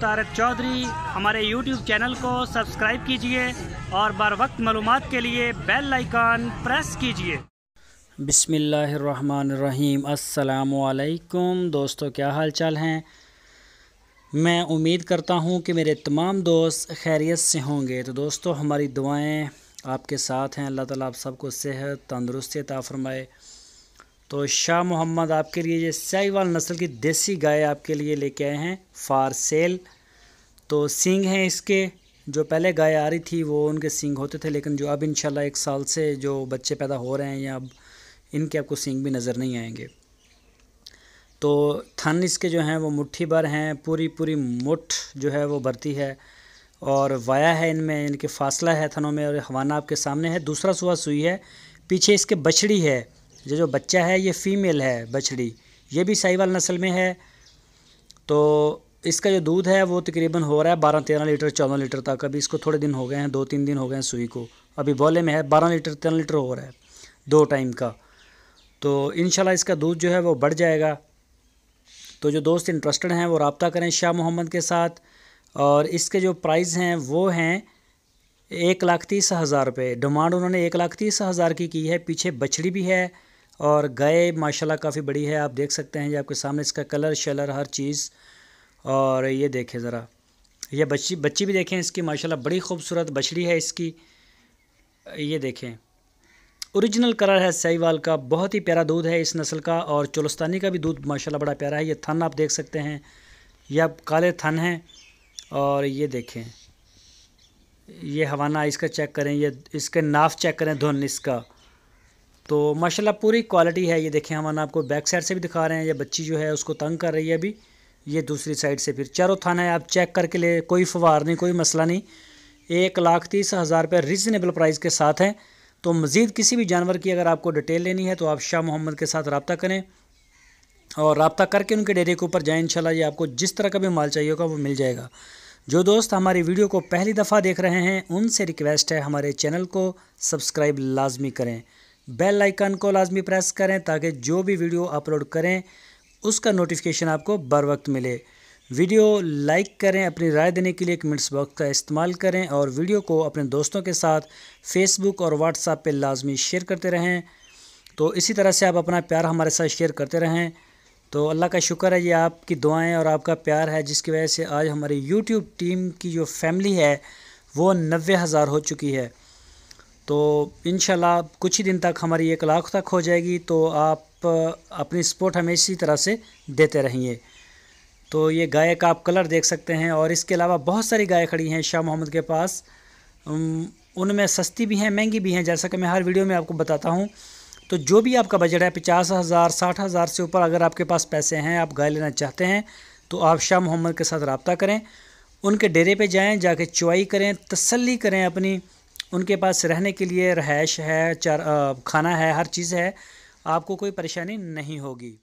طارق چودھری ہمارے YouTube channel کو subscribe کیجئے اور بر وقت معلومات کے لیے بیل آئیکن پریس کیجئے بسم اللہ الرحمن الرحیم السلام علیکم دوستو کیا حال چال ہیں میں امید کرتا ہوں کہ میرے تمام دوست خیریت سے ہوں گے تو دوستو ہماری دعائیں آپ کے ساتھ ہیں اللہ تعالیٰ آپ سب کو صحت تندرستی فرمائے تو شاہ محمد آپ کے لیے یہ سیائی وال نسل کی دیسی گائے آپ کے لیے لے کے آئے ہیں فار سیل تو سینگ ہیں اس کے جو پہلے گائے آ رہی تھی وہ ان کے سینگ ہوتے تھے لیکن جو اب انشاءاللہ ایک سال سے جو بچے پیدا ہو رہے ہیں یا اب ان کے آپ کو سینگ بھی نظر نہیں آئیں گے تو تھن اس کے جو ہیں وہ مٹھی بھر ہیں پوری پوری مٹھ جو ہے وہ بھرتی ہے اور وایا ہے ان میں ان کے فاصلہ ہے تھنوں میں اور ہوانہ آپ کے سامنے ہے دوسرا سوا سوئی ہے پیچھے اس کے بچڑی ہے یہ جو بچہ ہے یہ فیمیل ہے بچھڑی یہ بھی سہی وال نسل میں ہے تو اس کا جو دودھ ہے وہ تقریباً ہو رہا ہے بارہ تیرہ لیٹر چودہ لیٹر تک ابھی اس کو تھوڑے دن ہو گئے ہیں دو تین دن ہو گئے ہیں سوئی کو ابھی بولے میں ہے بارہ لیٹر تیرہ لیٹر ہو رہا ہے دو ٹائم کا تو انشاءاللہ اس کا دودھ جو ہے وہ بڑھ جائے گا تو جو دوست انٹرسٹڈ ہیں وہ رابطہ کریں شاہ محمد کے ساتھ اور اس کے جو پرائز ہیں وہ ہیں ایک لاکھ تیس ہزار روپے ڈیمانڈ انہوں نے ایک لاکھ تیس ہزار کی کی ہے پیچھے بچڑی بھی ہے اور گائے ماشاءاللہ کافی بڑی ہے آپ دیکھ سکتے ہیں یہ آپ کے سامنے اس کا کلر شلر ہر چیز اور یہ دیکھیں ذرا یہ بچی بچی بھی دیکھیں اس کی ماشاءاللہ بڑی خوبصورت بچڑی ہے اس کی یہ دیکھیں اوریجنل کلر ہے سائی وال کا بہت ہی پیارا دودھ ہے اس نسل کا اور چولستانی کا بھی دودھ ماشاءاللہ بڑا پیارا ہے یہ تھن آپ دیکھ سکتے ہیں آپ کالے تھن ہیں اور یہ دیکھیں یہ ہوانہ اس کا چیک کریں یہ اس کے ناف چیک کریں دھن اس کا تو ماشاءاللہ پوری کوالٹی ہے یہ دیکھیں ہم آپ کو بیک سائڈ سے بھی دکھا رہے ہیں یہ بچی جو ہے اس کو تنگ کر رہی ہے ابھی یہ دوسری سائڈ سے پھر چاروں تھانہ ہے آپ چیک کر کے لے کوئی فوار نہیں کوئی مسئلہ نہیں ایک لاکھ تیس ہزار پر ریزنیبل پرائز کے ساتھ ہیں تو مزید کسی بھی جانور کی اگر آپ کو ڈیٹیل لینی ہے تو آپ شاہ محمد کے ساتھ رابطہ کریں اور رابطہ کر کے ان کے ڈیری کے اوپر جائیں انشاءاللہ یہ آپ کو جس طرح کا بھی مال چاہیے ہوگا وہ مل جائے گا جو دوست ہماری ویڈیو کو پہلی دفعہ دیکھ رہے ہیں ان سے ریکویسٹ ہے ہمارے چینل کو سبسکرائب لازمی کریں بیل آئکن کو لازمی پریس کریں تاکہ جو بھی ویڈیو اپلوڈ کریں اس کا نوٹیفیکیشن آپ کو بر وقت ملے ویڈیو لائک کریں اپنی رائے دینے کے لیے کمنٹس باکس کا استعمال کریں اور ویڈیو کو اپنے دوستوں کے ساتھ فیس بک اور واٹس ایپ پہ لازمی شیئر کرتے رہیں تو اسی طرح سے آپ اپنا پیار ہمارے ساتھ شیئر کرتے رہیں تو اللہ کا شکر ہے یہ آپ کی دعائیں اور آپ کا پیار ہے جس کی وجہ سے آج ہماری یوٹیوب ٹیم کی جو فیملی ہے وہ نوے ہزار ہو چکی ہے تو انشاءاللہ کچھ ہی دن تک ہماری ایک لاکھ تک ہو جائے گی تو آپ اپنی سپورٹ ہمیں اسی طرح سے دیتے رہیے تو یہ گائے کا آپ کلر دیکھ سکتے ہیں اور اس کے علاوہ بہت ساری گائے کھڑی ہیں شاہ محمد کے پاس ان میں سستی بھی ہیں مہنگی بھی ہیں جیسا کہ میں ہر ویڈیو میں آپ کو بتاتا ہوں تو جو بھی آپ کا بجٹ ہے پچاس ہزار ساٹھ ہزار سے اوپر اگر آپ کے پاس پیسے ہیں آپ گائے لینا چاہتے ہیں تو آپ شاہ محمد کے ساتھ رابطہ کریں ان کے ڈیرے پہ جائیں جا کے چوائی کریں تسلی کریں اپنی ان کے پاس رہنے کے لیے رہائش ہے چار کھانا ہے ہر چیز ہے آپ کو کوئی پریشانی نہیں ہوگی